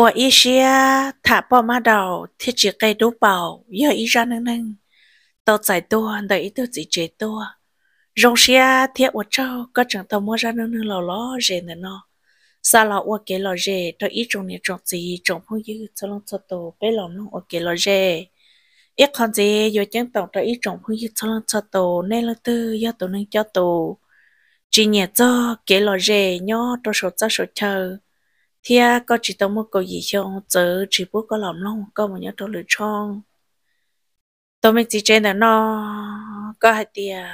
ủa à, bỏ má đầu thiết chỉ giờ ra tao giải chế ở à, trâu có chẳng tao mua ra nương nương lò lò rề nữa nó xa lò ở cái lò rề tôi ý trồng này trồng gì trồng không dư cho lòng cho tổ bé lò nó ở cái lò rề ít còn gì giờ chẳng tao tôi ý trồng không dư cho lòng cho tổ nên là tư do tổ nâng cho tổ chỉ nhẹ cho cái lò rề nhó tao sốt cho sốt chờ thì có chỉ tao một câu gì không chứ chỉ bố có lòng lòng có một nhớ tôi lựa chọn tao mình chỉ trên là nó có hai tia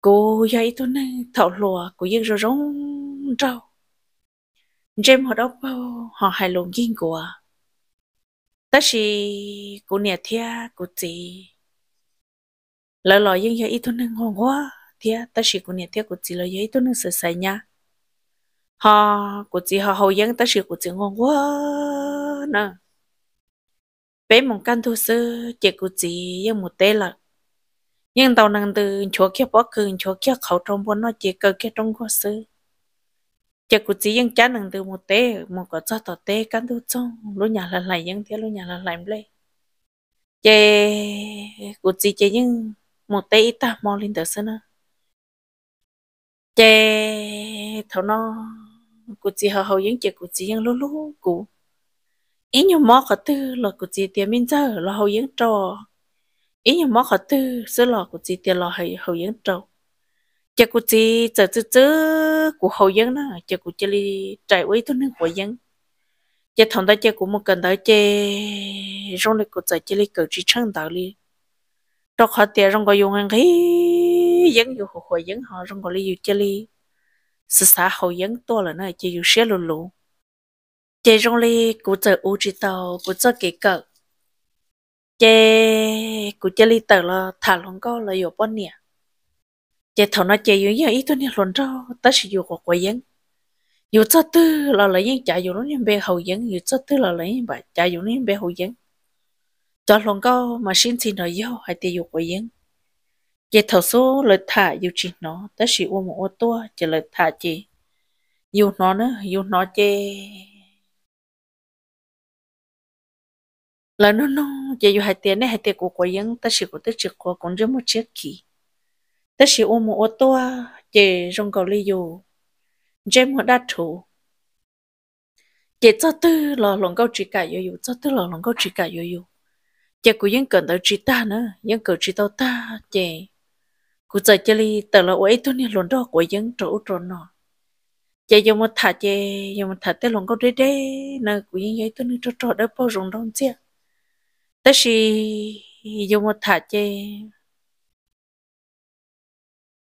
cô dạy tôi nên thảo lùa của dân rồi rong trâu James họ đâu họ hài lòng riêng của ta chỉ cô nè thia cô chị lời lời dân dạy tôi nên ngon quá thia ta chỉ cô nè thia cô chị lời dạy tôi nên sợ sài nha họ của chị họ hầu dân ta sự của chị ngon quá nè bé mong căn thu sơ chị của chị dân một tê là nhưng tàu năng từ chỗ kia bỏ cưng chỗ kia khẩu trong bốn nó chỉ cơ kia trong quá sơ chị của chị dân chán năng từ một tê một có cho tàu tê căn thu trong lúc nhà là lại dân thế lúc nhà là lại lên chị của chị chị nhưng một tê ít ta mò lên tới sân nè chị thấu nó cụ chỉ hầu hầu những chuyện cụ chỉ những lúc lúc cụ ý nhiều mò khó tư là cụ chỉ tiền minh giờ là hầu những trò ý nhiều mò khó tư xưa là cụ chỉ tiền là hầu hầu những trò chỉ cụ chỉ chờ chữ chữ cụ hầu những nè chỉ cụ chỉ đi chạy với tôi nên của những chỉ thằng đó chỉ cụ một cần đó chỉ rong này cụ chỉ chỉ đi cử chỉ chân đạo đi đó khó tiền rong có dùng hàng khí những dụ hồ hồ những họ rong có lý dụ chỉ đi sự xã hội dân tua là nơi chỉ dù xe lù lù chế trong ly cụ chờ u chỉ tàu cụ chờ kỹ cỡ chế cụ chế ly tờ là thả lòng có là dù bọn nè chế thầu nó chế dù nhau ít thôi nè luôn đó ta sẽ dù của quả dân dù cho tư là lấy những trả dù nó những hậu dân dù cho tư là lấy những trả dù nó những hậu dân cho lòng có mà xin xin nói dâu hay tiêu dục quả dân giờ thấu số lời thả yêu chị nó tất sĩ ôm một ô tô chỉ lời thả chị yêu nó nữa yêu nó chê là nó nó giờ yêu hai tiền này hai tiền của cô yến ta sĩ của tất sĩ của còn rất một chiếc kỳ ta sĩ ôm một ô tô chỉ rong cầu ly yêu jam một đắt thủ chỉ cho tư là lòng câu chỉ cả yêu yêu cho tư là lòng câu chỉ cả yêu yêu chỉ của yến cần tới chị ta nữa yến cần chị tao ta chỉ cú giờ chơi đi tờ là ấy tôi nè lồn đó của dân chỗ trốn nọ chơi giờ mà thả chơi giờ mà thả tới lồn có đế đế nè của dân ấy tôi nè chỗ chỗ đó bao rồng đông chưa tới khi giờ mà thả chơi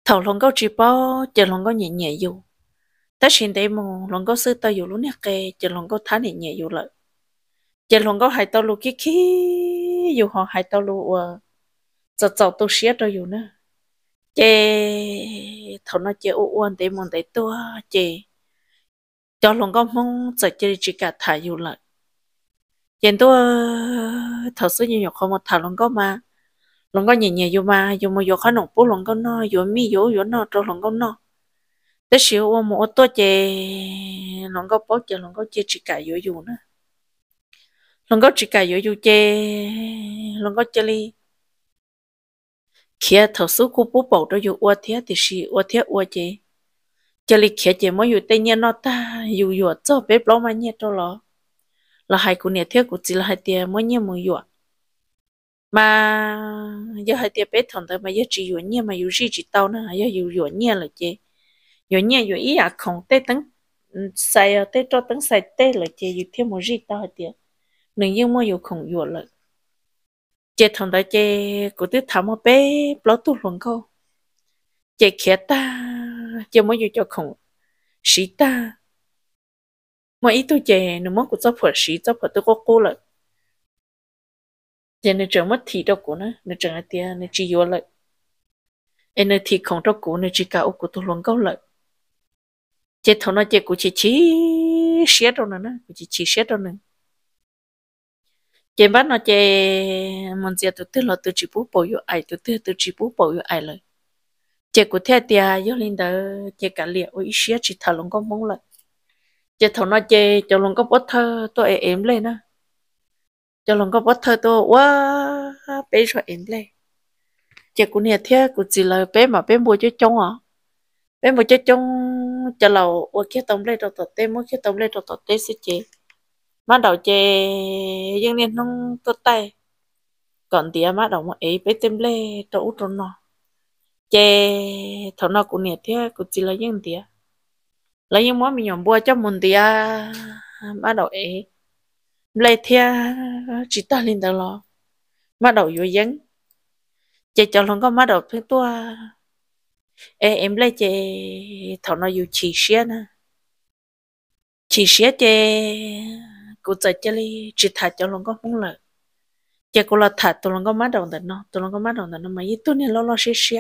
thầu lồn có chỉ bao chơi lồn có nhẹ nhẹ dù tới khi đấy mà lồn có sư tao dù lúc nè kề chơi lồn có thả nhẹ nhẹ dù lợi chơi lồn có hai tao lúc kí kí dù họ hai tao lúc giờ giờ tôi xé rồi dù nữa chế thầu nó chế u uan tế mòn tế tua chế cho lòng có mong sợ chế chỉ cả thả dù lại hiện tua thầu số nhiều không một thả lòng có mà lòng có nhẹ nhẹ dù mà dù mà dù khó nổ bố lòng có no dù mi dù dù no cho lòng có no tế xíu uan một tua chế lòng có bố chế lòng có chế chỉ cả dù dù nữa lòng có chỉ cả dù dù chế lòng có chê ly kia thầu số cụ bố bảo đó dù ua thế thì xì ua thế ua chế cho li kia chế mới dù tây nhiên nó ta dù dù cho bé bao mà nhẹ cho lo là hai cụ nhẹ thế cụ chỉ là hai tiền mới nhẹ mới dù mà giờ hai tiền bé thằng ta mà giờ chỉ dù nhẹ mà dù gì chỉ tao nữa giờ dù dù nhẹ là chế dù nhẹ dù ý à không tê tấn sai tê cho tấn sai tê là chế dù thêm một gì tao hai tiền nếu như mà dù không dù là chết thằng đó chết, của tôi thảo một bé lót tu luôn cô chết khía ta chế mới vô cho khổng sĩ ta mà ít tôi chết, nó mất của giáo phật sĩ giáo phật tôi có cô lại chế nó chẳng mất thì đâu của nữa, nó chẳng ai tiền nó chỉ vô lại em nó thì không đâu của nó chỉ cả ốc của tôi luôn câu lại chết thằng nó chết, của chỉ chỉ xét đâu nữa nó chỉ chỉ xét đâu nữa chế bắt nó chế mình sẽ tụt là tụt chỉ bút bồi ai tụt tụt tụt chỉ bút bồi ai rồi chế của thế thì do linh đó chế cả liệt ôi xía chỉ thằng lòng có muốn lại chế thằng nó chế cho lòng có bớt thơ tôi em lên á cho lòng có bớt thơ tôi quá bé cho em lên chế của nhà thế của chỉ là bé mà bé mua cho trông à bé mua cho trông cho lâu ôi kia tông lên đầu tọt tê mua kia tâm lên đầu tọt tê sẽ chế mà đầu chè dân nên không tốt tay còn tía mà đầu mà ấy bé tem lê trâu trâu nó chè thằng nó cũng nhiệt thế cũng chỉ là dân tía lấy những món mình nhổm bua cho mình tía mà đầu ấy lê thế chỉ ta lên đó lo mà đầu vô dân chè cho lòng có mà đầu thứ tua Ê, em lấy chè thằng nó dù chỉ xe nè chỉ xe chè cô giờ chơi đi chỉ thả cho lòng có không lợi giờ cô là thả tụi lòng có mắt đồng tận nó tụi lòng có mắt đồng tận nó mà ít tuần này lo lo xí xí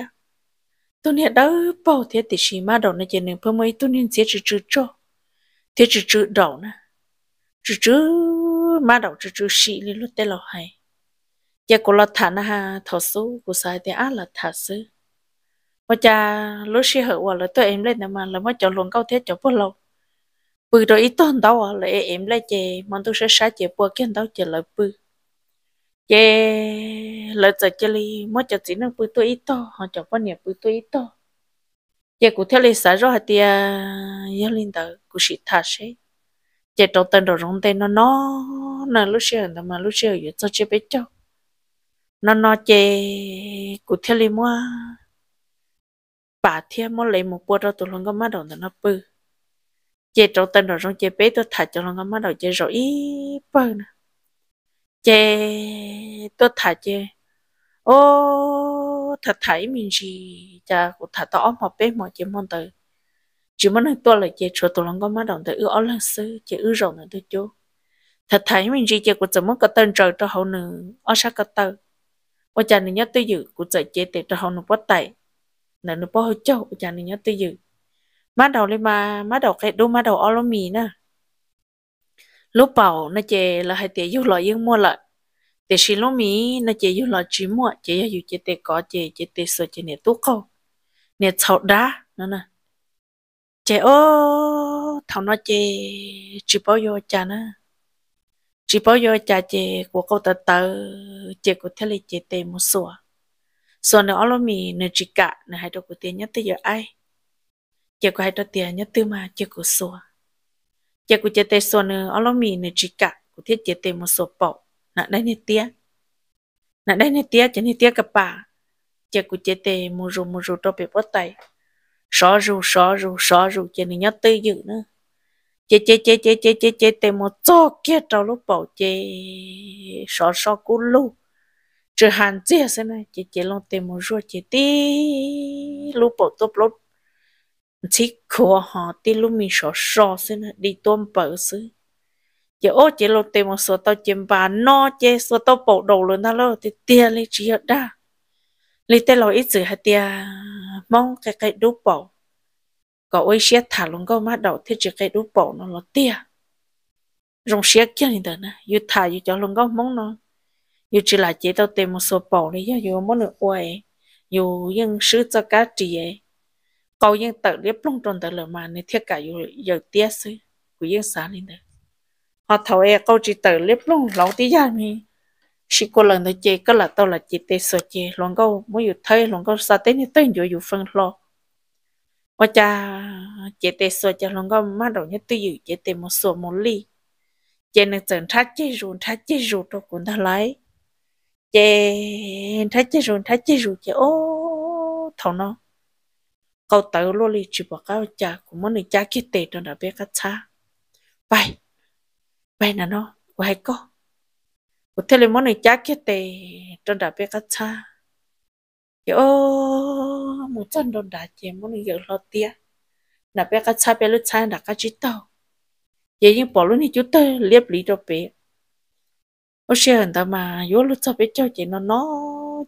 tuần này đã bao thế thì xí mắt đồng nó chỉ nên phương mấy tuần này chỉ chữ chữ cho thế chữ chữ đầu nè chữ chữ mắt đồng chữ chữ xí lên lúc tê lo hay giờ cô là thả na ha thọ số cô sai thì á là thả sư mà cha lúc xí hở hoa là tôi em lên mà là mới cho luôn câu thế cho bao lâu bự rồi ít tổn đau à lại em lại chè món tôi sẽ sát chè bùa kiến đau chè lại bự chè lại chè chè li mất chè chỉ năng bự tôi ít to họ chọn con nhà bự tôi ít to chè cụ theo lịch sử rồi hạt tia giáo linh đạo cụ sĩ thà sẽ chè trong tên đồ rong tên nó nó là lúc xưa là mà lúc xưa giờ cho chè bé cháu nó nó chè cụ theo lịch mua bà thiên mua lấy một bữa đó tôi nó có mắt đồng nó bự chế trộn tên rồi rong chế bé tôi thả cho nó bắt đầu chế rồi ý bơ nè chế tôi thả chế ô thật thấy mình gì cha cũng thả tỏ một bé mà chế môn từ chỉ muốn nói tôi là chế trộn tôi lòng có bắt đầu tôi ư ở lần sư chế ư rồi nữa tôi chú thật thấy mình gì chế cũng chỉ muốn có tên trời cho hậu nữ ở sát có tên ở cha nữa nhớ tôi dự cũng chỉ chế tiền cho hậu nữ bắt tay nữa nó bao châu ở cha nữa nhớ tôi dự má đầu lên mà má đầu cái đô má đầu alo mì nè lúc bảo nó chè là hai tiền yêu lọ yên mua lại tiền xí lúc mì nó chè yêu lọ chỉ mua chè yêu chè tiền có chè chè tiền sợ chè nè tốt không nè sầu đá nó nè chè ô thằng nó chè chỉ bao giờ chả nè chỉ bao giờ chả chè của câu tờ tờ chè của thế này chè tiền một sủa sủa nữa alo mì nè chỉ cả nè hai đồ của tiền nhất tới ai chỉ có hai đó tiền nhất tư mà chỉ có số chỉ có chỉ tê số nữa ở lắm mì nữa chỉ cả có thiết chỉ tê một số bộ nãy đây nè tia nãy đây nè tia chỉ nè tia cả bà chỉ có chỉ tê một rù một rù đó bị bắt tay xó rù xó rù xó rù chỉ nè nhất tư dự nữa chế chế chế chế chế chế chế tê một chỗ kia trong lúc bảo chế xó xó cú lu chứ hàn chế xem này chế chế long tê một rùa chế tí lúc bảo tốt lúc chỉ của họ tí lúc mình sợ sợ xin đi tuôn bờ xứ giờ ô chỉ lột tìm một số tàu chém bà no chê số tàu bộ đầu luôn ta lo thì tiền lấy chỉ ở đa lấy tên lo ít gì hay tiền mong cái cái đú bộ có ôi xe thả luôn câu má đầu thì chỉ cái đú bộ nó là tiền rong xe kia như thế này yêu thả vừa cho luôn câu mong nó vừa chỉ là chế tàu tìm một số bộ đấy yêu muốn được quay yêu yên sứ cho cá trì ấy bao nhiêu tự liếp lông tròn tờ lờ mà nên thiết cả yêu yêu tiếc sư của yêu sáng lên đấy họ thầu e câu chỉ tự liếp lông lâu tí ra mi chỉ có lần đấy chơi cái là tôi là chỉ tê sợ chơi luôn có mỗi yêu thấy luôn có sao tới như tới nhiều yêu phân lo và cha chỉ tê sợ chơi luôn có mát đầu nhất tôi yêu chỉ tê một số một ly chơi nên chẳng thắt chơi rồi thắt chơi rồi đâu cũng thà lấy chơi thắt chơi rồi thắt chơi rồi chơi ô thầu nó cậu tớ lô lì chỉ bỏ cao cha của món này cha kia tệ đó đã biết cắt xa vậy vậy là nó vậy có của thế là món này cha kia tệ đó đã biết cắt xa ô một chân đòn đã chém muốn này giờ lo tia đã biết cắt xa bé lúc xa đã cắt chỉ tàu giờ những bỏ luôn thì chú tớ liếc lý đó bé ô xe hình ta mà yo lúc xa bé cho chị nó nó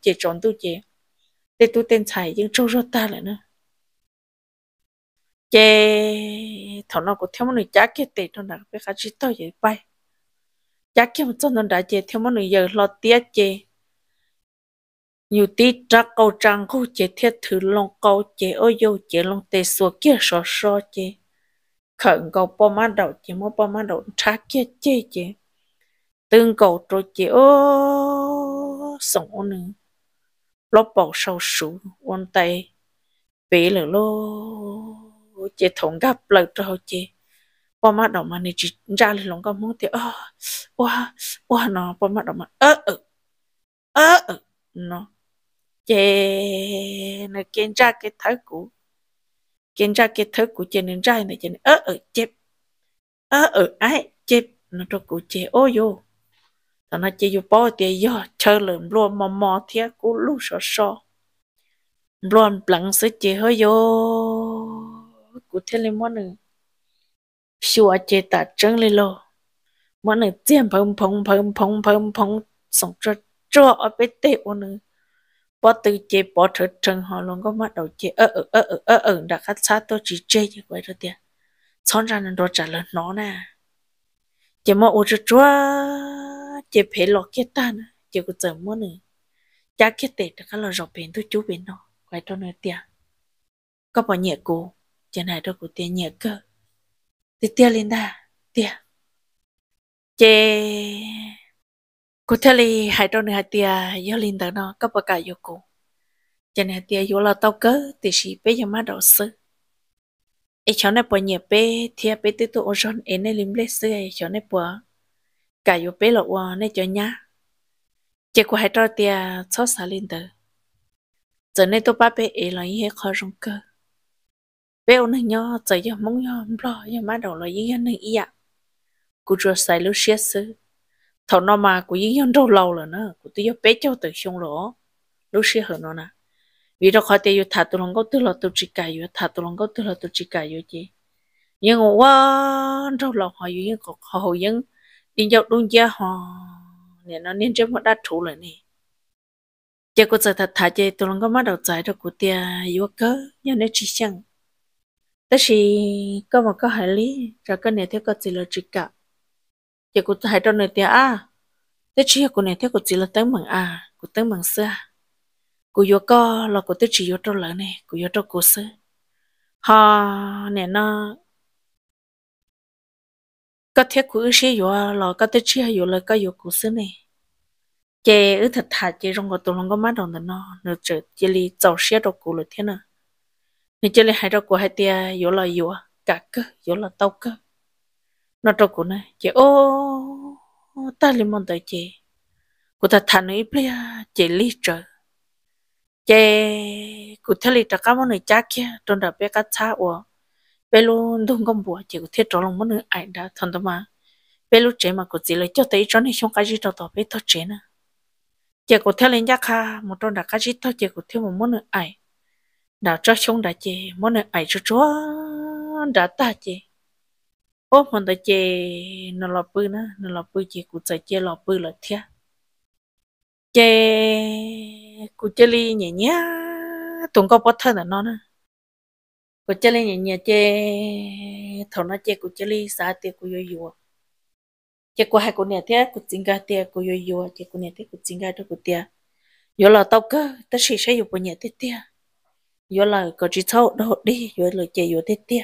chị chọn tu chị để tôi tên xài nhưng trâu rô ta lại nữa cái thằng nó cũng theo mình giá cái tiền nó nặng phải cả chỉ tao vậy bay giá cái một chân nó đã chơi theo mình giờ lo tiếc chơi nhiều tí trắc câu trang câu chơi thiết thử lòng câu chơi ôi yêu chơi lòng tê xua kia sò sò chơi khẩn cầu bom mắt đầu chơi mua bom mắt đầu tra kia chơi chơi tương cầu trôi chơi ô sống ôn nữa lót bầu sau sủ ôn tay bể lửa lô chị thủng gấp lợt cho chị bỏ má đồng mà này chị ra lên lòng có muốn thì ơ quá ừ, quá ừ, nó bỏ má đồng mà ơ ơ ơ ơ nó chị nó kiến ra cái thái cũ kiến ra cái thái cũ chị nên ra này chị ơ ừ, ơ chép ơ ơ ai chép nó cho cụ chị ô vô thằng nó chị vô bỏ thì do chơi lượm luôn mò mò thiệt cũ lú sọ sọ luôn lặng sẽ chị hơi vô cú thể là món nữa xua chê ta trứng lên lô món nữa tiền phong phong phong phong phong phong xong cho cho ở bên tệ ô nữa bỏ từ chế bỏ thử trứng họ luôn có mắt đầu chế, ơ ơ ơ ơ ơ ơ đã khát xa tôi chỉ chế như vậy rồi tiền xong ra nên đồ trả lời nó nè chê mà ô cho chúa chê phê lọ kia ta nè chê cũng chờ món nữa chắc cái tệ đã khá là rộng bền tôi chú bền nó quay cho nơi tiền có bao nhiêu cô chỉ này đâu của tiền nhiều cơ thì tiền lên đà tiền chê cô thế li hai trâu này hai tia gió lên tới nó có bậc cả vô cùng chỉ này tia vô là tao cơ, thì chỉ bây giờ má đầu sư ấy cháu này bỏ nhiều bé thì bé tới tụ ôn ấy này lim lết sư ấy cháu này bỏ cả vô bé là qua này cho nhá chỉ có hai trâu tia chót xả lên tới giờ này tôi ba bé ấy là ihe khó rong cơ bèo này nhò, chạy giờ mong nhò, lo giờ má đầu là yên này ý ạ cụ cho xài lúc xếp sư thầu nó mà cụ yên đâu lâu rồi nữa cụ tôi bé cháu từ xuống lỗ lúc xếp hơn nó nè vì đó khỏi tiêu thà tôi lòng có tư lo tôi chỉ cài vô thà tôi lòng có tư lo tôi chỉ cài vô chứ nhưng mà quá đâu lâu họ yêu nhưng còn họ nhưng đi dọc đường gia họ nên nó nên chấm một đá thủ rồi nè Chắc có giờ thật thà chơi tôi lòng có má đầu trái đâu cụ tia vô cơ nhưng nó chỉ chẳng đó thì có một có hải lý rồi cái này theo có chỉ là chỉ cả giờ cũng hải trong này tiếc à đó chỉ cái này theo có chỉ là tấm bằng à, à. của tấm bằng xưa của vô là của tôi chỉ trong lợn này của vô trong xưa họ nè nó có thiết của ước sĩ vô có tôi chỉ vô là có vô cổ xưa này chế ước thà chế trong cái tụi nó có mắt đồng nó nó chỉ chỉ li tàu xe đâu cổ là thế nên chơi hai đầu của hai tia yếu là yếu cả cơ yếu là tao cơ nó đầu của nó, chị ô ta liên môn tới chị của ta thằng ấy bây giờ chị lý trợ chị của thằng lý trợ cảm ơn người cha kia trong đó bé cá cha của bé luôn đúng công bùa chị của thiết trâu lòng muốn người ảnh đã thằng đó mà bé luôn trẻ mà của chị lấy cho tới cho nên không cái gì đâu tao bé tao trẻ nữa chị của thằng lên giác ha một trong đó cái gì tao chị của thế một muốn người ảnh đã cho chúng đã chê món này ai cho chúa đã ta chê ô món ta chê nó là bự nó nó là bự chê cụ chê chê là bự là thia chê cụ chê li nhẹ nhẹ tuần có bớt thân là nó nè cụ chê li nhẹ nhẹ chê thầu nó chê cụ chê li sa tiệt cụ yo yo chê cụ hai cụ nè thia cụ chính ga tiệt cụ yo yo chê cụ nhẹ thia cụ chính ga đó cụ tiệt yo là tao cơ ta sĩ sẽ yo bộ nhẹ tiệt tiệt yo là có chỉ thâu đâu đi yo là chơi yo tết tia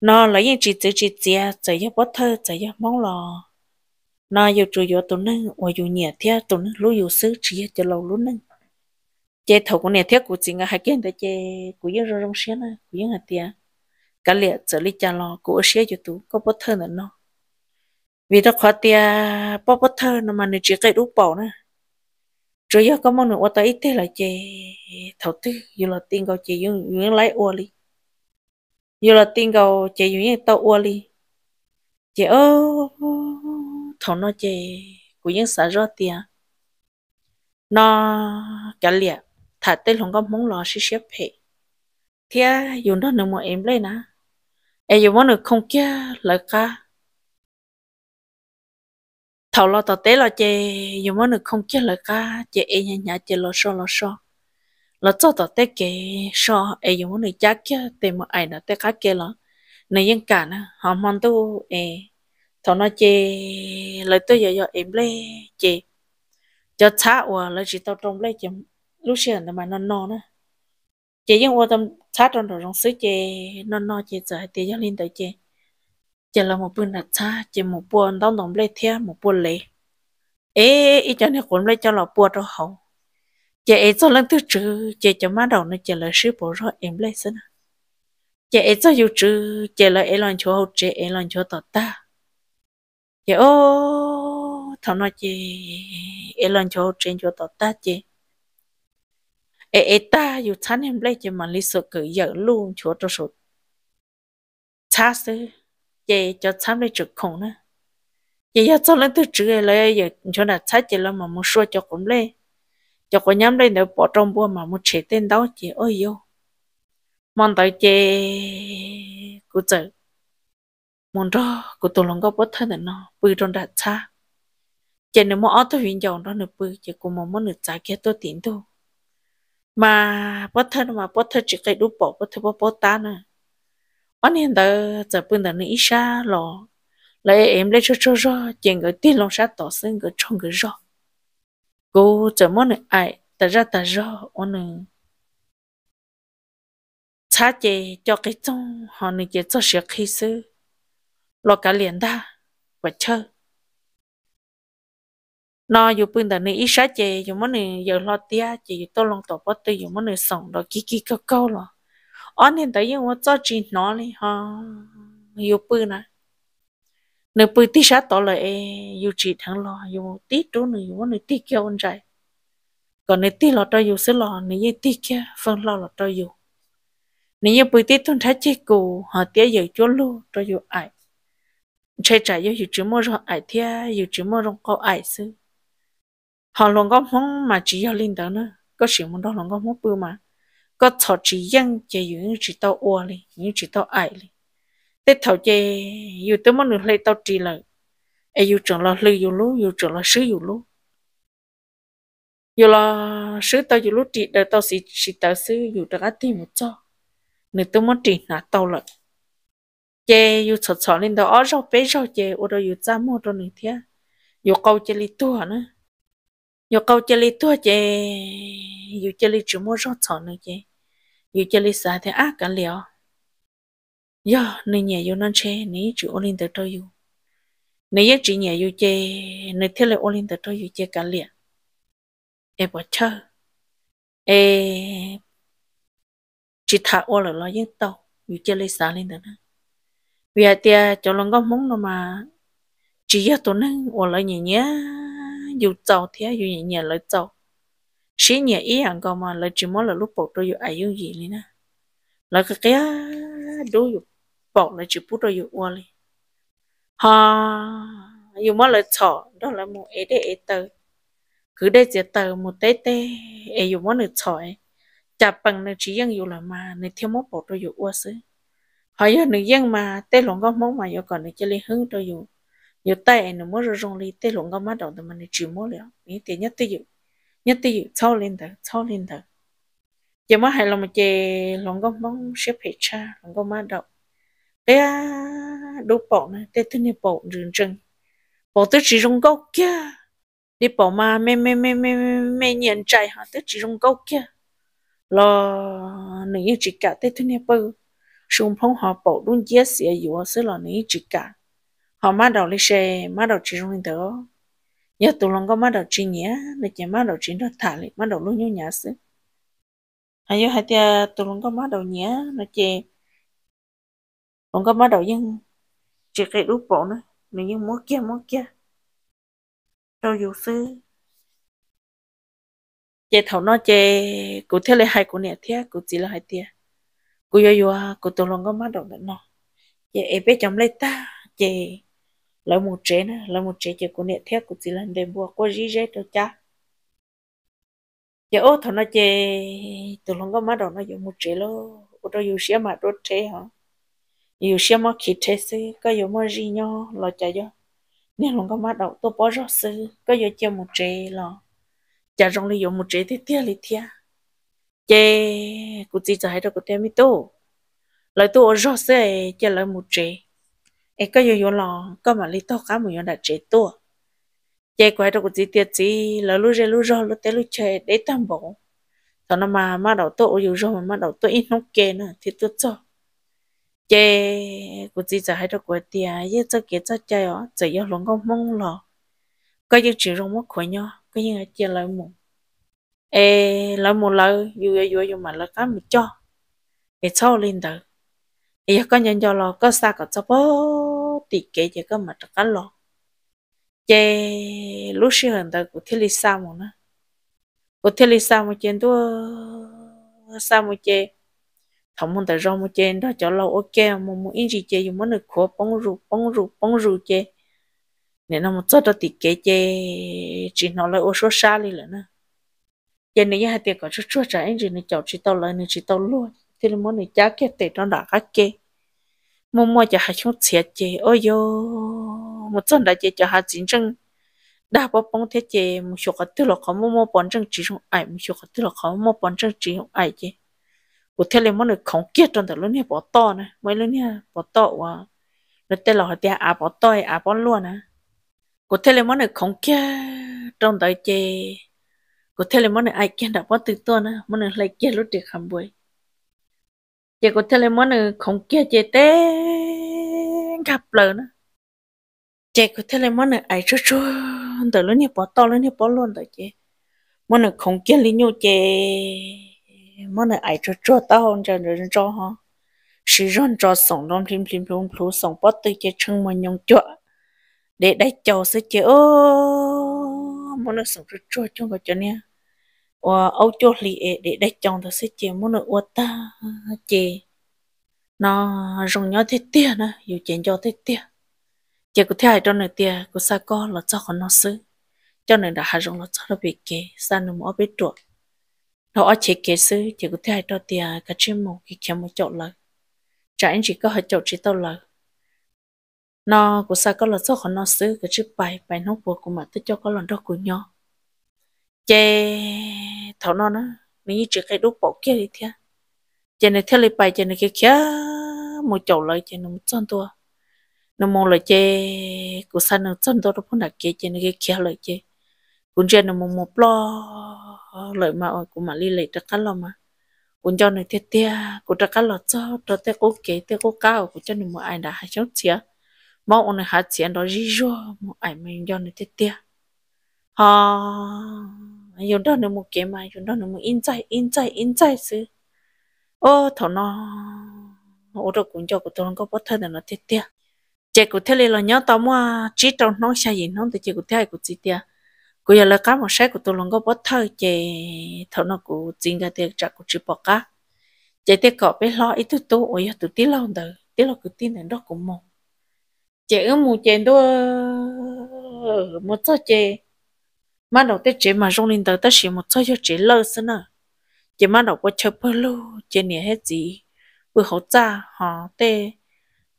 nó là những chỉ chữ chỉ chia chạy yo bớt thơ chạy yo mong lò nó yo chú yo tuần nưng và yo nhẹ thia tuần nưng lú yo sứ chỉ cho lâu lú nưng chế thầu của nhẹ thia của chị ngài hai kiện để chế của yo rong xía nè của yo hạt tia cả liệt trở lý cha lò của xía yo tu có bớt thơ nữa nó vì đó khó tia bớt thơ nó mà nên chỉ cái đu bảo nè rồi giờ có món nữa qua tới thế là chị thầu tư giờ là tiền cầu chị dùng dùng lấy ô đi giờ là tiền cầu chị dùng những tàu ô li chị ơ thầu nó chị của những sợ rõ tiền nó cả liệt thà tê không có muốn lo xí xếp hệ thế dùng đó nữa mà em lấy nè em dùng món nữa không kia lời ca thầu lo tao té lo chè dù mà được không chết là cá chè e nhà nhà chè lo so lo so lo cho tao té kề so e dù mà được chắc chứ tìm một ai nào tế cá kề là này yên cả nè họ mong tu e thầu nó chè lời tôi giờ giờ em lê chè cho cha ủa lời chỉ tao trong lê chè lúc xưa là mà nó no nữa chè yên ủa tâm cha trong đó trong xứ chè nó no chè giờ thì giờ lên tới chè chỉ là một bữa nát cha chỉ một buồn đau nóng lên thế một buồn lệ ê ý cho nên cũng lấy cho là buồn đâu hậu chỉ ấy cho lần thứ trừ chỉ cho má đầu này chỉ là sư bộ rồi em lấy xin chỉ ấy cho yêu trừ chỉ là em làm chỗ hậu chỉ em làm chỗ tọt ta chỉ ô thằng nói chỉ em làm chỗ trên chỗ tọt ta chỉ, ê ê ta yêu chán em lấy chỉ mà lý sự cử giận luôn chỗ cho sụt chát xứ chị cho tham lấy trực khổng nè, chị giờ cho lên từ chữ lấy giờ cho là thấy chị là mà muốn xua cho cũng lên cho có nhắm đây nữa bỏ trong bùa mà muốn chế tên đó chị ơi yêu mong tới chị, của chữ mong đó của tôi lòng có bớt thân nó bự trong đặt xa chị nếu mà ở tôi hiện giờ đó nữa bự chế của mong muốn được trả kia tôi tiền tôi mà bớt thân mà bớt thân chỉ cái đủ bỏ bớt thân bớt bớt ta nữa anh hiện tại giờ bên đó này xa lo lấy em lấy cho cho cho chuyện cái tiền lòng sát tỏ sinh cái trong cái rõ cô giờ món này ai ta ra ta rõ anh này cha chị cho cái trong họ này chỉ cho sự khi sư lo cả liền ta và chơi nó dù bên đó này ít sát chị dù món này giờ lo tia chị tôi lòng tỏ bắt tay dù món này sống đó kí kí câu câu lo อันเห็นแต่ยังว่าจ้าจีนน้อเลยฮะอยู่ปืนนะเนื้อปืนที่ชัดต่อเลยอยู่จีทั้งหล่ออยู่ตีดูหนึ่งอยู่ว่าหนึ่งตีเกี่ยวอันใจก่อนหนึ่งตีหล่อตัวอยู่ซื้อหล่อหนึ่งยังตีเกี่ยวฟังหล่อหล่อตัวอยู่หนึ่งยังปืนตีทุ่นท้ายเจ๊กูหาเตี้ยอยู่จ้วลู่ตัวอยู่ไอใช่ใจอยู่อยู่จีมัวรองไอเทียอยู่จีมัวรองก็ไอซื้อ họ luôn có món mà chỉ cho linh đó nữa có chuyện muốn đó luôn có món bự mà có thọ chỉ dân chỉ những chỉ tao ua li những chỉ tao ai li tết thọ chỉ yêu tới món nửa lấy tao chỉ là ai yêu chẳng là lư yêu lú yêu chẳng là sứ yêu lú yêu là sứ tao yêu lú chỉ đời tao xí xí tao sứ yêu được cái tiền một cho nửa tới món chỉ là tao lợi chế yêu sợ sợ lên đó ở rồi bé rồi chế ở đó yêu cha mua đó nửa thế yêu câu chế li tua nữa yêu câu chế li tua chế yêu chế li chỉ mua rồi sợ nữa chế dù cho lì xã thì ác cả liệu do nên nhà dù non che nấy chịu ôn lên tới tôi dù nấy giá chỉ nhẹ dù che nấy thiết lại ôn lên tới tôi dù che cả liều, e bỏ chơi e chỉ thả ô là lo yên tàu dù che lì xã lên tới nữa vì à tia cho lòng có mong nó mà chỉ giá tôi nên ô lại nhẹ nhẹ dù giàu thế dù nhẹ nhẹ lại giàu xí nhà ý hàng còn mà là chỉ muốn là lúc bột rồi ai yêu gì đi nè là cái cái đối dục bột là chỉ bút rồi dục qua đi ha dù mà là thọ đó là một ế để ế tờ cứ để chỉ tờ một tê tê ế dù mà là thọ chả bằng là chỉ dân dù là mà nên theo mất bột rồi dục qua xứ hỏi giờ nữ dân mà tê lộn có món mà giờ còn để chơi hứng rồi dục nhiều tay nó mới rồi rong đi tê lộn có má đầu thì mình chỉ muốn liệu những tiền nhất tiêu dục lên 一啲抽領頭，抽領頭。giờ mới hay lòng mà chè lòng có mong xếp hết cha lòng có má đậu bé à, đu bộ này tê tư nè bộ rừng rừng bộ tê chỉ rong gốc kia đi bộ mà mê mê mê mê mê nhận chạy hả tê chỉ rong gốc kia lo nữ như chỉ cả tê tư nè bơ. Xung phong họ bộ luôn chia sẻ dù ở xứ lò nữ chỉ cả họ má đậu lấy xe má đậu chỉ rong lên đó giờ tụi lòng có má đầu trí nhé để chỉ má đầu trí nó thả lại má đầu luôn nhau nhá xứ à giờ hai tia tụi lòng có má đầu nhé nó chỉ lòng có má đầu nhưng chỉ cái đuôi bộ nữa mình nhưng múa kia múa kia đâu dù sư chị thầu nó chè, cụ thế là hai cụ nè thế cụ chỉ là hai tia cụ yo yo à, cụ tụi lòng có má đầu nữa nọ, chị em biết chồng lấy ta chị lâu một chế nữa lâu một chế chỉ có niệm theo của chỉ là đêm bùa có gì dễ đâu cha giờ ô thằng nó chế từ lòng có má đầu nó dùng một chế lô ô đó dùng xe mà đốt chế hả dùng xe mà khí chế sư có dùng mà gì nhau lo chạy cho nên lòng có má đầu tôi bỏ rõ sư có dùng chơi một chế lo chả trong lấy dùng một chế thì tiếc thì tiếc chế của chỉ cho hai đó cũng tiếc mi tô lại tôi rõ sư chả lời một chế e có yo yo lo có mà li to cá mà yo đã chế tua chế quay đâu có gì tiệt gì lỡ lu rê lu rô lu té lu chè để tam bộ tao nó mà mà đầu tổ yo rồi mà mà đầu tổ ít nó kê nữa thì tôi cho chế có gì giờ hay đâu có tiệt ye cho kia cho chơi ó giờ yo luôn có mong lo có những chuyện rong mất khỏi nhau có những chuyện lời mù ê lời mùng lời yo yo yo mà lời cá mình cho để sau lên đời 也个人就咯，个啥个做不？tỷ kế chỉ có mà chắc ăn lo chế lúc xưa hiện tại của thiết lý sao mà nó của thiết lý sao mà trên đó sao mà chế thằng mình tại rong mà trên đó cho lâu ok mà muốn in gì chế dùng món được khó bông ru bông ru bông ru chế nên nó một chút đó tỷ kế chế chỉ nó lại ô số xa đi nữa chế này nhà tiệc có chút chút trả in gì nó chọn chỉ tao lại nó chỉ tao luôn thì món này chắc cái tệ nó đã khác kia mua mua cho hai chúng chết chị ôi yo một đại chị cho hai chiến tranh đã bỏ bóng thế chị cái tư là có mua mua bóng tranh chỉ trong ai một số cái tư là có mua bóng tranh chỉ trong ai chị một thế là món được không kiết trong đó lúc này bỏ to này mấy lúc này bỏ to quá nó tên là họ à bỏ to à bỏ luôn à của thế là món được không kiết trong đó chị của thế là món được ai kiết đã bỏ từ to nữa món lấy kiết lúc được không bơi giờ có thể là món nữa không kia chế té gặp lỡ nữa chế có thể là món nữa ai chút chút từ lúc nhiều bỏ to lúc nhiều bỏ luôn rồi chế món nữa không kia lý nhau chế món này ai chút chút tao không cho nên cho hả sử dụng cho sống đông phim phim phim phim sống bắt tay chế chân mà nhung chua để đại cháu sẽ chế ô món nữa sống chút chút trong cái chỗ nha và ông cho lì để đặt chồng thật sẽ chế muốn nợ của ta chế nó rong nhau thế tiệt nè dù chế cho thế tia chế có thể cho nơi tiệt của sa co là cho con nó xứ cho nên đã hai rong là cho nó bị kê sa nó mua biết chuột nó ở chế kê xứ chế có thể cho tia cái chuyện một khi kia một chỗ là trả anh chỉ có hai chỗ chỉ tao là nó của sa co là cho con nó xứ cái chữ bài bài nó vừa của mà tôi cho có lần đó của nhau chè thảo non á mình chỉ cái đốt bỏ kia đi thia chè này theo lại bài chè này kia kia một chậu lại chè nó một chân tua nó mong lại chè của sân nó chân tua nó phun đặc kia chè này kia kia lại chè cũng chè nó mong một lo lợi mà của mà li lấy được cái lo mà cũng cho này thiệt tia của được cái lo cho cho tia cố kế tia cố cao của chân này một ai đã hai cháu chia mong ông này hạt chia đó gì rồi một ai mình cho này thiệt tia ha 有的那么给嘛，有的那么应在应在应在是，哦，头呢，我都工作个都能够不太的那点点，结果他来了鸟到嘛，只到弄下人弄的结果他个几点，个要来干么事个都能够不太的，头那个真个的这个直播个，这的搞别老一头多，我要都低老的，低老个低能到个么，这个么见到么做这。mà đầu tết chế mà rong lên tới tất chỉ một số cho chế lơ xí nè chế mà đầu qua chơi bơ lô chế nè hết gì bữa hậu cha họ tê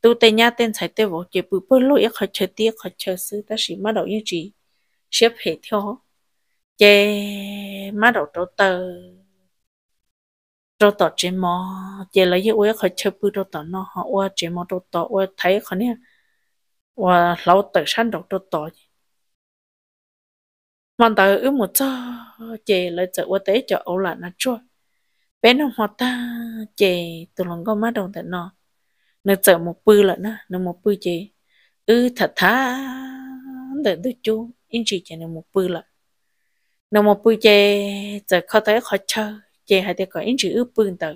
tu tê nhà tên sai tê vô chế bữa bơ lô ít khỏi chơi tiếc khỏi chơi sư tất chỉ mà đầu như chỉ xếp hệ theo chế mà đầu trâu tờ trâu tờ chế mò chế lấy cái uế khỏi chơi bữa trâu tờ nó họ uế chế mò trâu tờ uế thấy khỏi nè và lâu tự sáng đầu trâu tờ hoàn tờ ước một cho chè lại chợ qua tế cho ấu là nó chua bé nó hoạt ta chè từ lòng có mắt đồng tại nó nó chợ một bư là nó nó một bư chè ư thật thà để tôi chú in chỉ chè nó một bư là nó một bư chè chợ khó tới khó chơi chè hay để có in chỉ ước bư tự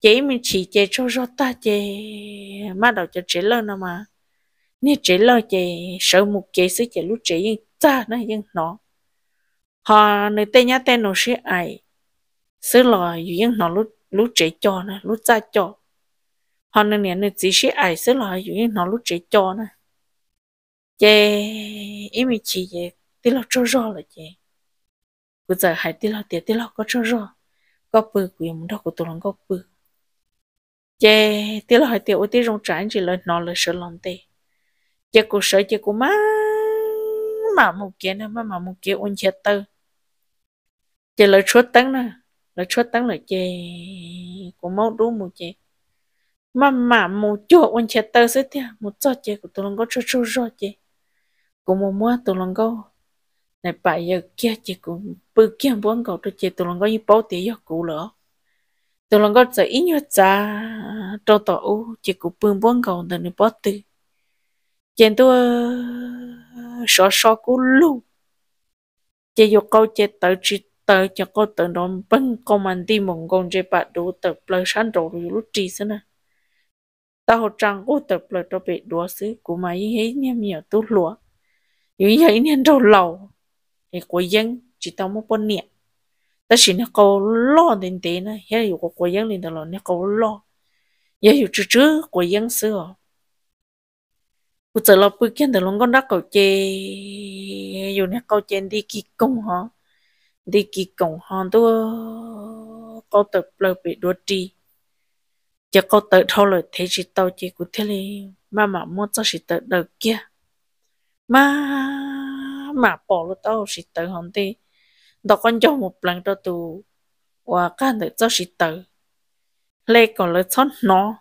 chè mình chỉ chè cho cho ta chè mắt đầu cho chè lơ nó mà nếu chè lơ chè sợ một chè sẽ chè lúc chè yên cha nó nhưng nó họ nơi tên nhá tên nó sẽ ai xứ lò dù nhưng nó lú lú trẻ cho nó, lú cha cho họ nơi nè nơi chỉ sẽ ai xứ lò dù nhưng nó lú trẻ cho nó. chè em chỉ chè tí lo cho rõ là chè bây giờ hai tí lo tiệt tí lo có cho rõ có bự quyền đó của tôi lòng có bự chè tí lo hai tiệt ô tí rong trái chỉ lời nó lời sợ lòng tê chè cô sợ chè cô má mà một kia nó mà mà một kia ôn chia tư chỉ là số tấn nè là số tấn là chè của máu đu một chè mà mà một chỗ ôn chia tư sẽ thế một chỗ chè của tôi lòng có số số số chè của một mua tôi lòng có này bài giờ kia chè của bự kia bốn cầu tôi chè tôi lòng có như bao tiền giờ cũ lỡ tôi lòng có sợ ít nhất ra cho tàu chè của bự bốn cầu tôi này bao tiền chèn tôi sợ sợ cú lu chế yo câu chế tự chỉ tự cho cô tự nói bưng cô mình đi mong con chế bà đủ tự plơ sẵn đồ rồi lúc trì xí nè tao hồ trang cô tờ plơ cho bị đùa xứ của mà ý hế nhem nhiều tu lúa ý hế nhem đầu lâu thì của dân chỉ tao một bốn niệm ta chỉ nè câu lo đến thế nè hết rồi của dân lên đó lò nè cô lo giờ hiểu chứ chứ của dân xưa cụ trở lo bự kiến từ lúc con đắc cầu chê dù nè cầu chê đi kỳ công hả, đi kỳ công họ tôi cầu tự lời bị đua trì giờ cầu tự thâu lời thế chỉ tao chỉ cụ thế này mà mà muốn cho chỉ tự đời kia mà mà bỏ luôn tao chỉ tự hòn đi đó con cho một lần cho tù và các anh tự cho chỉ tự lấy còn lời chót nó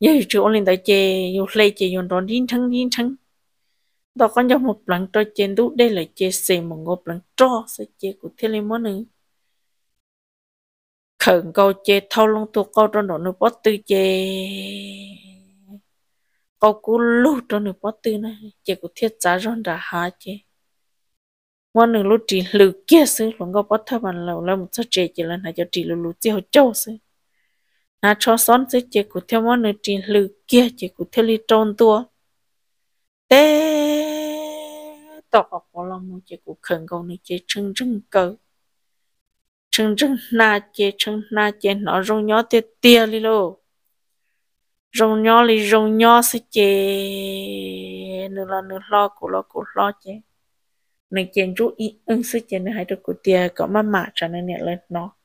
giờ chú ông lên tới chè dù lê chè dù đón điên thăng điên thăng. đó con cho một lần cho chè đủ đây là chè xì một ngô lần cho sẽ chè của thiên linh món nữa khẩn câu chè thâu long tu câu cho nó nó bó tư chè câu cú lú cho nó bó tư này chè của thiết giá ron đã há chè món nữa lúc chỉ lử kia sư luôn câu bó thơ bàn lầu lâu một số chè chỉ là nãy cho chỉ lử lử chỉ hậu châu sư à cho son sẽ chỉ cụ theo món nơi chỉ lử kia chỉ cụ theo li tròn tua té tọt vào cổ lòng một chỉ cụ khẩn cầu nơi chỉ chân chân cờ chân chân na chỉ chân na chỉ nó rong nhỏ tia tia li lô rong nhỏ li rong nhỏ sẽ chỉ nửa lo nửa lo cụ lo cụ lo chỉ nên chỉ chú ý ứng sẽ chỉ nên hai đứa cụ tia có mà mạ cho nên nhẹ lên nó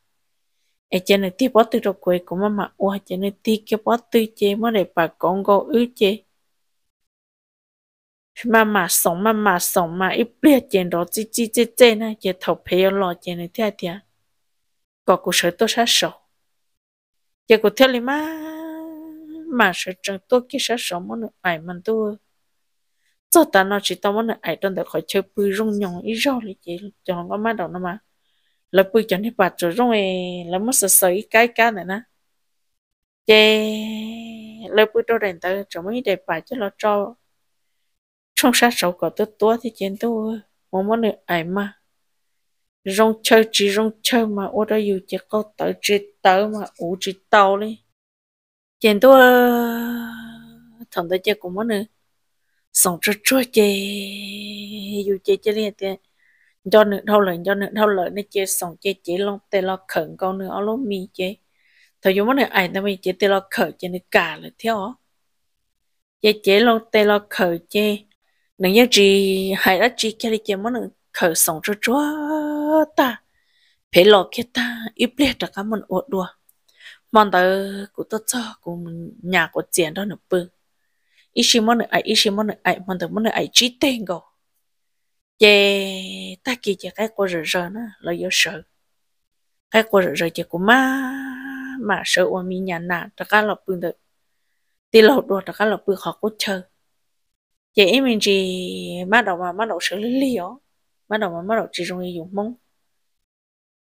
e chene ti potu ro kue kuma ma ua chene ti ke potu che mo re pa kongo u che ma ma song ma ma song ma i plia chen ro chi chi che che na che thau phe yo lo chene tia tia ko ku sho to sa sho che ku theli ma ma sho chang to ki sa sho mo ne ai man tu cho ta nó chỉ tao muốn ai trong đó khỏi chơi bùi rung nhong ý rõ lý chỉ cho nó má đầu nó mà là bùi cho nên bà cho rong ấy là mất sợ sợ cái cái này nè chê là bùi đâu đèn ta cho mấy để bà cho là cho trong sát sầu có tôi tua thì trên tôi mà muốn được ai mà rong chơi chỉ rong chơi mà ô đó dù chỉ có tới chỉ tới mà ô chỉ tàu đi trên tôi thằng tôi chơi cũng muốn được sống cho chúa chơi dù chơi chơi liền tiền cho nữa thâu lợi cho nữa thâu lợi nó chế xong chế chế long tê lo khẩn con nữa alo mi chế thầy thời chúng này ai ta mới chế tê lo khởi chế nó cả là theo chế chế long tê lo khởi chế nó nhớ chỉ hay là chỉ cái chế món nó khởi xong cho chúa ta phải lo cái ta ít biết được cái món ột đùa món tờ của tôi cho của nhà của tiền đó nó bự ít gì món này ít gì món này món tờ món này chỉ tên gọi chị ta kia chị cái cô rửa rửa nó là do sợ cái cô rửa rửa chị của má mà sợ của mình nhà nà tất cả là bưng được thì lột đồ tất cả là bưng khó cố chờ chị mình chỉ má đầu mà má đầu sợ lý lý ó má đầu mà má đầu chỉ dùng dùng mông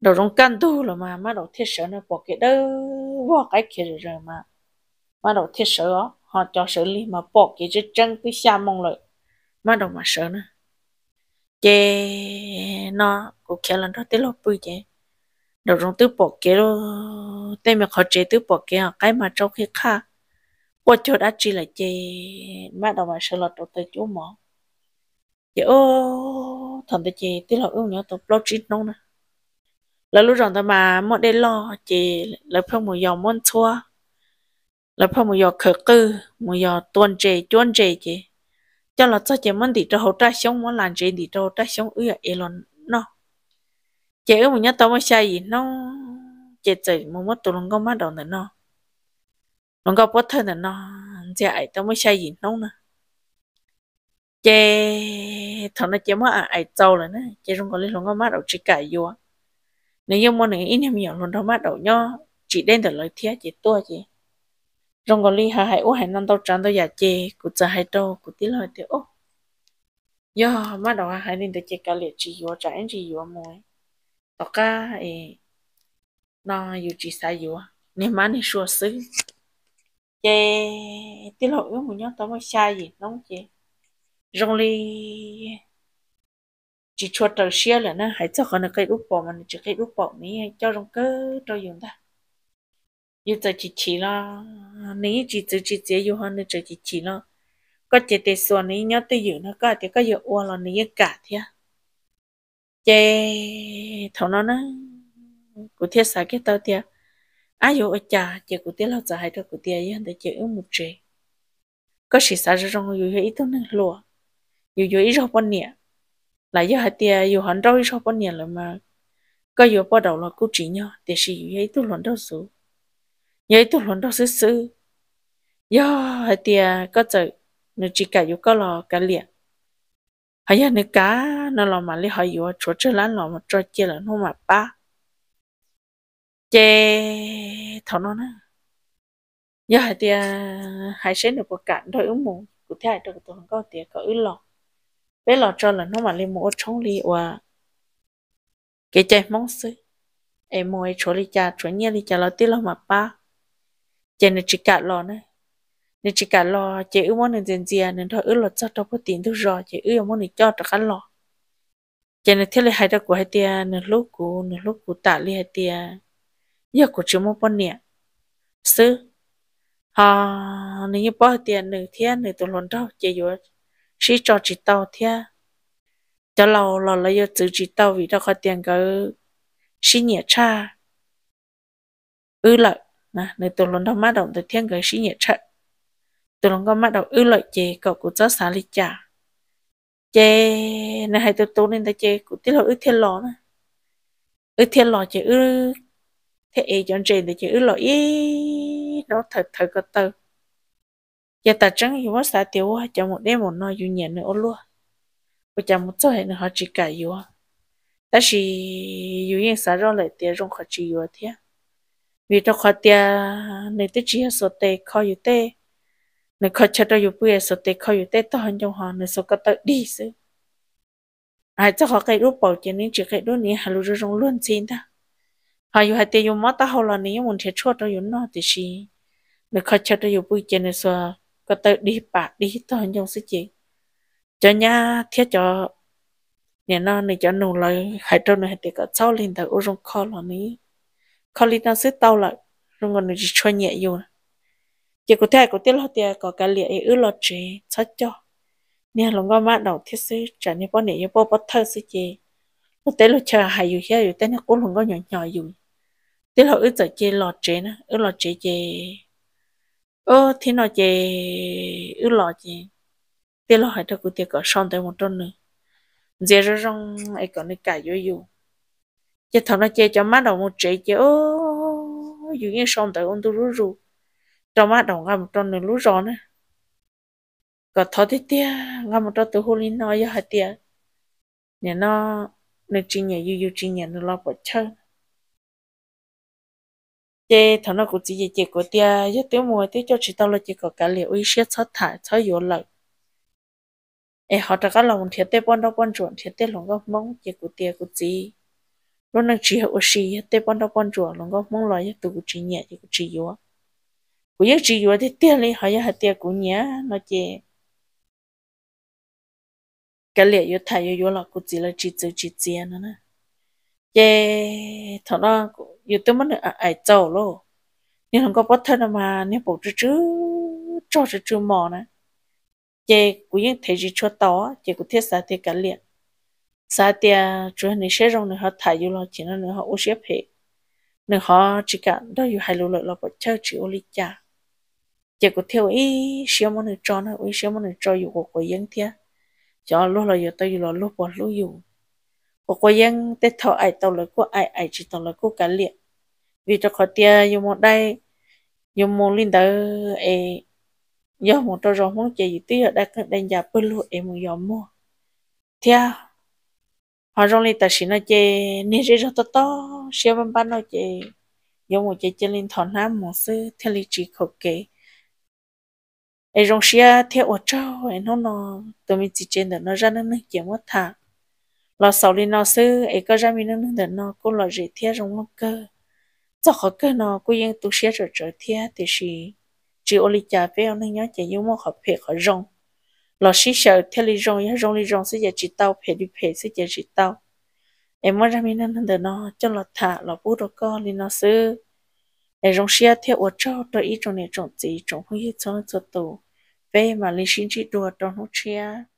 đầu trong căn tu là mà má đầu thiết sợ nó bỏ cái đó bỏ cái kia rửa rửa mà má đầu thiết sợ ó họ cho sợ lý mà bỏ cái chân cái xa mông lại má đầu mà sợ nữa chế nó cũng kia lần đó tới lúc bự chế đầu trong tứ bỏ kia, đó tên mà khó chế tứ bỏ kế cái mà trong khi khác qua chỗ đã chỉ là chế mà đầu mà sợ lọt đầu tới chỗ mỏ giờ ô thằng tới chế tới là ưu nhớ tập lo chín nông nè là lúc rằng tao mà mọi đây lo chế là phải một dòng muốn xua là phải một dòng khởi cư một dòng tuần chế chuôn chế chế cho là cho chị mình đi cho hỗ trợ sống muốn làm chuyện đi cho hỗ trợ sống ư à elon nó chị ấy muốn nhớ tao mới sai gì nó chị chị muốn mất tụi lòng có mắt đầu nữa nó lòng có bớt thân nữa nó chị ấy tao mới sai gì nó nè chị thằng nó chị mới à ấy trâu rồi nè chị không có lấy luôn có mắt đầu chỉ cài vô nếu như muốn này ít em nhiều lòng con mắt đầu nhó chị đen từ lời thiết chị tua chị rong còn li hà hay ô hay năn tao trắng tao giả chê cụ chả hay đâu cụ tí lời tiêu ô yo mà đầu hay nên tao chê cả liệt chỉ yo trái chỉ yo mồi tao cả ấy nó yo chỉ sai yo nên má nên sửa xứ chê tí lời yo mồi nhá tao mới sai gì nóng chê rong li chỉ cho tao xia là nó hãy cho con cái úp bò mà chỉ cái úp bò này cho rong cơ cho dùng ta yêu chơi chỉ chỉ lo, nếu chỉ chỉ chỉ chỉ yêu hơn nữa chơi chỉ chỉ là có chỉ để xóa nấy nhớ tự yêu nó có thì có yêu ô là nấy cả thế chế thằng nó nó cụ thiết sai cái tao tiệt ai yêu ở nhà chế cụ thiết là giờ hai đứa cụ thiết yêu hơn để chế yêu một chế có sự sai rồi trong yêu yêu ít thôi nên lùa yêu yêu ít rồi bao nhiêu là yêu hai tiệt yêu hắn đâu ít rồi bao nhiêu rồi mà có yêu bắt đầu là cụ chỉ nhau để sự yêu ít thôi lần số nhớ tụi luôn đó sư sư yo hai tia có chữ nó chỉ cả yêu có lò cả liệt hay là nó cá nó lò mà lấy hay yêu chỗ chơi lá lò mà cho chơi là nó mà ba chê thằng nó nè yo hai tia hai sẽ được một cạn thôi ứng mù cụ thể được tụi lon có tia có ứ lò bé lò cho là nó mà lấy một chống li và cái chơi mong sư em mua chỗ li cha chỗ nhà li cha lo tí lò mà ba chỉ nên chỉ cả lo nữa nên chỉ cả lo chỉ ước muốn nên tiền gì nên thôi ước lo cho đâu có tiền đâu rồi chỉ ước muốn nên cho được cả lo chỉ nên thiết là hai đó của hai tia nên lúc của nên lúc của tạ li hai tia giờ của chúng muốn bao nhiêu sư à ờ, nên như bao tiền nửa thiên nửa tuần lần đâu chỉ vừa chỉ cho chỉ tàu thiên cho lâu lâu lấy giờ chỉ chỉ tàu vì đó có tiền cái chỉ nhẹ cha ư lợi nè này tôi luôn đâu mắt động tôi thiên gửi sĩ nhiệt trận tôi luôn có mắt động ư lợi chế cậu cũng rất xả lý trả chê này hay tôi tu nên ta chế cũng tiết lộ ư thiên lò nè ư thiên lò chế ư thế ấy chọn trên để chế ư lợi ý nó thật thật có tờ giờ ta chẳng hiểu quá xả tiêu quá chẳng một đêm một nơi du nhẹ nữa luôn bây giờ một chỗ hệ nữa họ chỉ cả yếu ta chỉ yếu yên xả ra lại tiền rong họ chỉ yếu thế vì trong khó tia nên tôi chỉ số tệ khó yếu tệ này khó chết đó yếu bùi số tệ khó yếu tệ to hơn trong họ này số có tôi đi sư ai cho họ cái lúc bảo chỉ nên chỉ cái lúc này hà lúc trong luôn xin ta họ yếu hai tia yếu mất ta hậu là này muốn thiệt chua tôi yếu nọ thì gì nên khó chết tôi yếu bùi chỉ này số có tôi đi bạc đi tôi hơn trong sự chỉ cho nhà thiết cho nhà nó nên cho nụ lời hai trâu này thì có sau lên ta rung khó là này nhẹ chỉ có thể có tiết lo tiền có cái liệt ư lo chế sát cho nè lòng con mát đầu thiết sư trả nên bọn này bọn bọn thơ sư chế lúc tế lúc chờ hay dù kia dù tên cũng lòng con nhỏ nhỏ dù tiết lo ư giờ chế lo chế nè ư lo chế chế ơ thì nó chế ư lo chế tiết lo hay đâu của tiền có xong tới một tuần nữa giờ rồi rong ai còn cái cả vô dù giờ thằng nó che cho má đầu một trẻ chứ dù như xong tới ông tôi rú rú cho má đầu ngắm trong này rú rõ nữa còn thọ thế tia một trong tôi hôn lên nó giờ hạt tia nhà nó nó chỉ nhà yêu yêu chỉ nhà nó lo bỏ chơi chế thằng nó cũng chỉ gì chế của tia giờ tiếng mùa tiếng cho chị tao là chỉ có cả liệu uy xét sát thải sát yếu lợi ê họ ta có lòng thiệt tế bọn đó bọn chuẩn thiệt tế lòng góc mong chế của tia của gì luôn nãy chỉ học sĩ tế bọn đó bọn chuột lòng có mong lại tụ chỉ nhẹ chỉ chỉ yếu cũng như chỉ yếu thì tiền lý họ ya tiền cũng nhẹ nó chỉ cái liệu yếu thay yếu yếu là cũng chỉ là chỉ chỉ chỉ tiền nữa nè chế thằng đó yếu tôi mất ở ai giàu luôn nhưng không có bất thân mà nếu bổ chứ chứ cho chứ chứ mò nè chế cũng như thấy chỉ cho to chế cũng thiết xa thì cái liệu sa tia chú hẳn sẽ rong nữa họ thả vô lo chỉ nó nữa họ ô xếp hệ nữa họ chỉ cả đó dù hai lô lợi là bỏ chơi chỉ ô lý cha chỉ có theo ý xíu món này cho nó ý xíu món này cho dù có của dân thia cho lúc là giờ tao dù là lúc bỏ lúc dù của của dân tết thọ ai tao là của ai ai chỉ tao là của cả liệt vì cho khó tia dù một đây dù một linh tử ấy do một trò rồng muốn chơi gì tí ở đây đang giả bơ lụa em một giò mua theo họ rong lên ta xin nó chê nên rễ to to xia bấm bắn nó chê giống một chê chê lên thon nam một sư theo lịch chỉ khổ kê ai rong xia theo ở châu ai nó nó tôi mình chỉ trên đó nó ra nó nó kiếm mất thà lo sau lên nó sư ai có ra mình nó nó nó cũng lo rễ theo rong nó cơ cho khó cơ nó cô yên tu xia rồi trở theo thì chỉ chỉ ô lý cha về nó nhớ chê giống một hợp phệ khó rong lo xí sợ theo lý rong ya rong lý rong sẽ giờ chỉ tao phê đi phê sẽ giờ chỉ tao em mới ra mình nên đờ nó cho lo thả lo bút đồ con li nó sư em rong shi theo ở cho tôi ý trong này trong gì trong không biết cho cho tù về mà li xin chỉ đùa trong hút chia